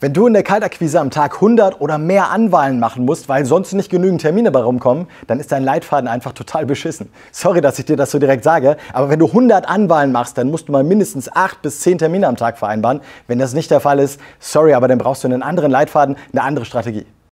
Wenn du in der Kaltakquise am Tag 100 oder mehr Anwahlen machen musst, weil sonst nicht genügend Termine bei rumkommen, dann ist dein Leitfaden einfach total beschissen. Sorry, dass ich dir das so direkt sage, aber wenn du 100 Anwahlen machst, dann musst du mal mindestens 8 bis 10 Termine am Tag vereinbaren. Wenn das nicht der Fall ist, sorry, aber dann brauchst du einen anderen Leitfaden, eine andere Strategie.